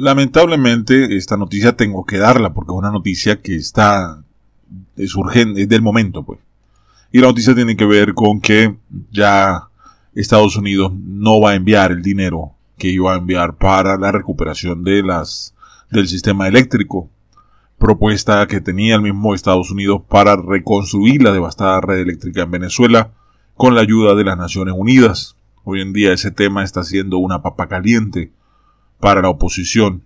Lamentablemente, esta noticia tengo que darla porque es una noticia que está. es urgente, es del momento, pues. Y la noticia tiene que ver con que ya Estados Unidos no va a enviar el dinero que iba a enviar para la recuperación de las, del sistema eléctrico. Propuesta que tenía el mismo Estados Unidos para reconstruir la devastada red eléctrica en Venezuela con la ayuda de las Naciones Unidas. Hoy en día ese tema está siendo una papa caliente para la oposición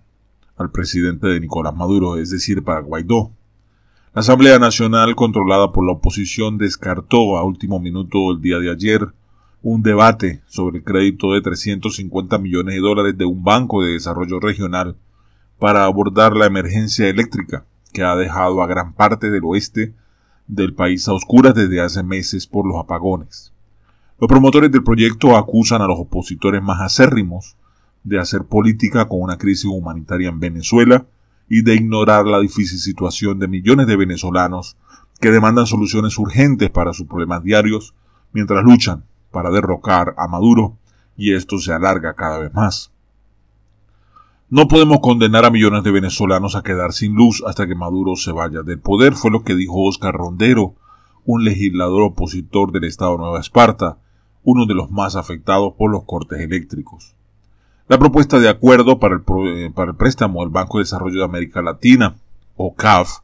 al presidente de Nicolás Maduro, es decir, para Guaidó. La Asamblea Nacional, controlada por la oposición, descartó a último minuto el día de ayer un debate sobre el crédito de 350 millones de dólares de un banco de desarrollo regional para abordar la emergencia eléctrica que ha dejado a gran parte del oeste del país a oscuras desde hace meses por los apagones. Los promotores del proyecto acusan a los opositores más acérrimos de hacer política con una crisis humanitaria en Venezuela y de ignorar la difícil situación de millones de venezolanos que demandan soluciones urgentes para sus problemas diarios mientras luchan para derrocar a Maduro y esto se alarga cada vez más. No podemos condenar a millones de venezolanos a quedar sin luz hasta que Maduro se vaya del poder, fue lo que dijo Oscar Rondero, un legislador opositor del Estado Nueva Esparta, uno de los más afectados por los cortes eléctricos. La propuesta de acuerdo para el, eh, préstamo del Banco de Desarrollo de América Latina, o CAF,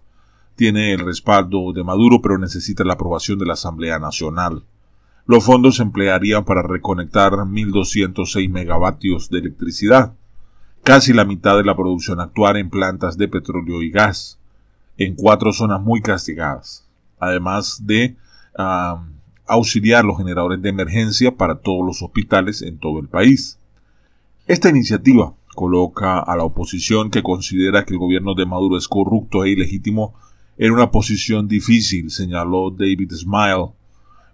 tiene el respaldo de Maduro, pero necesita la aprobación de la Asamblea Nacional. Los fondos se emplearían para reconectar 1.206 megavatios de electricidad, casi la mitad de la producción actual en plantas de petróleo y gas, en cuatro zonas muy castigadas, además de ah, auxiliar los generadores de emergencia para todos los hospitales en todo el país. Esta iniciativa coloca a la oposición que considera que el gobierno de Maduro es corrupto e ilegítimo en una posición difícil, señaló David Smile,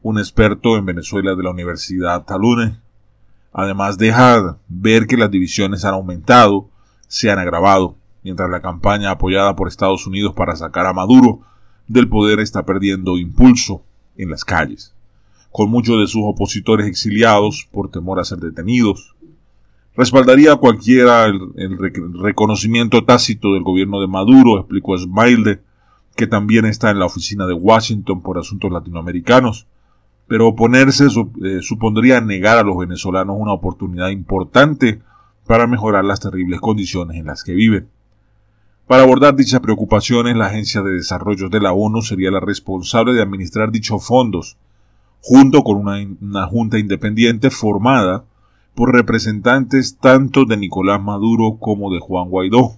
un experto en Venezuela de la Universidad Talune. Además deja ver que las divisiones han aumentado, se han agravado, mientras la campaña apoyada por Estados Unidos para sacar a Maduro del poder está perdiendo impulso en las calles, con muchos de sus opositores exiliados por temor a ser detenidos. Respaldaría cualquiera el, reconocimiento tácito del gobierno de Maduro, explicó Esmailde, que también está en la oficina de Washington por asuntos latinoamericanos. Pero oponerse eh, supondría negar a los venezolanos una oportunidad importante para mejorar las terribles condiciones en las que viven. Para abordar dichas preocupaciones, la Agencia de Desarrollo de la ONU sería la responsable de administrar dichos fondos, junto con una junta independiente formada por representantes tanto de Nicolás Maduro como de Juan Guaidó.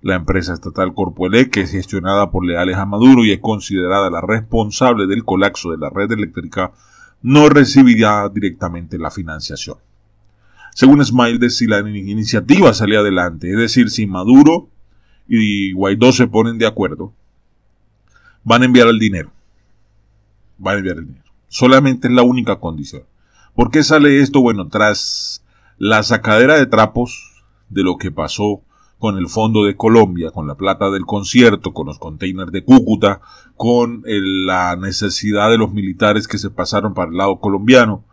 La empresa estatal Corpoelec, que es gestionada por leales a Maduro y es considerada la responsable del colapso de la red eléctrica, no recibirá directamente la financiación. Según Smilde, si la iniciativa sale adelante, es decir, si Maduro y Guaidó se ponen de acuerdo, van a enviar el dinero. Van a enviar el dinero. Solamente es la única condición. ¿Por qué sale esto? Bueno, tras la sacadera de trapos de lo que pasó con el Fondo de Colombia, con la plata del concierto, con los containers de Cúcuta, con la necesidad de los militares que se pasaron para el lado colombiano,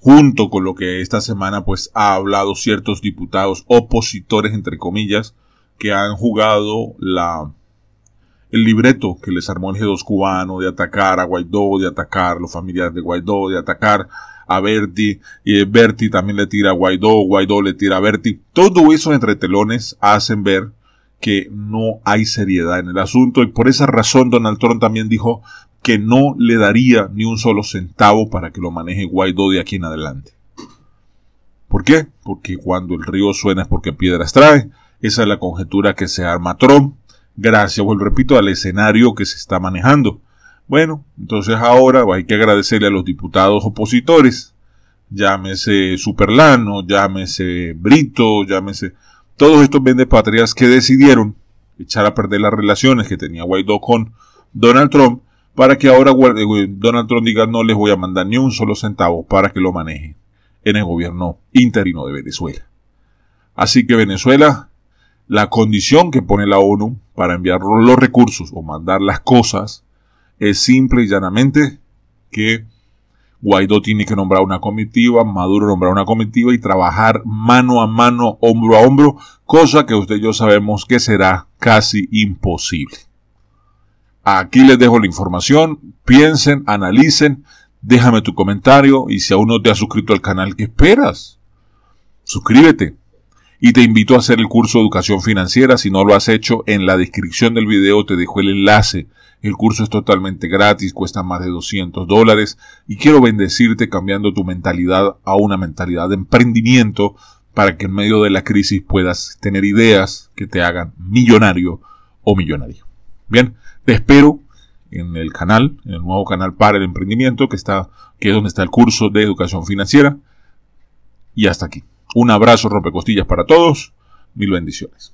junto con lo que esta semana pues ha hablado ciertos diputados opositores entre comillas que han jugado la el libreto que les armó el G2 cubano de atacar a Guaidó, de atacar los familiares de Guaidó, de atacar a Berti, y eh, Berti también le tira a Guaidó, Guaidó le tira a Berti. Todo eso entre telones hacen ver que no hay seriedad en el asunto y por esa razón Donald Trump también dijo que no le daría ni un solo centavo para que lo maneje Guaidó de aquí en adelante. ¿Por qué? Porque cuando el río suena es porque piedras trae. Esa es la conjetura que se arma Trump gracias, vuelvo repito, al escenario que se está manejando. Bueno, entonces ahora hay que agradecerle a los diputados opositores, llámese Superlano, llámese Brito, llámese todos estos patrias que decidieron echar a perder las relaciones que tenía Guaidó con Donald Trump para que ahora eh, Donald Trump diga no les voy a mandar ni un solo centavo para que lo manejen en el gobierno interino de Venezuela. Así que Venezuela, la condición que pone la ONU para enviar los recursos o mandar las cosas es simple y llanamente que Guaidó tiene que nombrar una comitiva, Maduro nombrar una comitiva y trabajar mano a mano, hombro a hombro, cosa que usted y yo sabemos que será casi imposible. Aquí les dejo la información, piensen, analicen, déjame tu comentario y si aún no te has suscrito al canal, ¿qué esperas? Suscríbete y te invito a hacer el curso de educación financiera. Si no lo has hecho, en la descripción del video te dejo el enlace. El curso es totalmente gratis, cuesta más de 200 dólares y quiero bendecirte cambiando tu mentalidad a una mentalidad de emprendimiento para que en medio de la crisis puedas tener ideas que te hagan millonario o millonario. Bien, te espero en el canal, en el nuevo canal para el emprendimiento que está que es donde está el curso de educación financiera y hasta aquí. Un abrazo rompecostillas para todos. Mil bendiciones.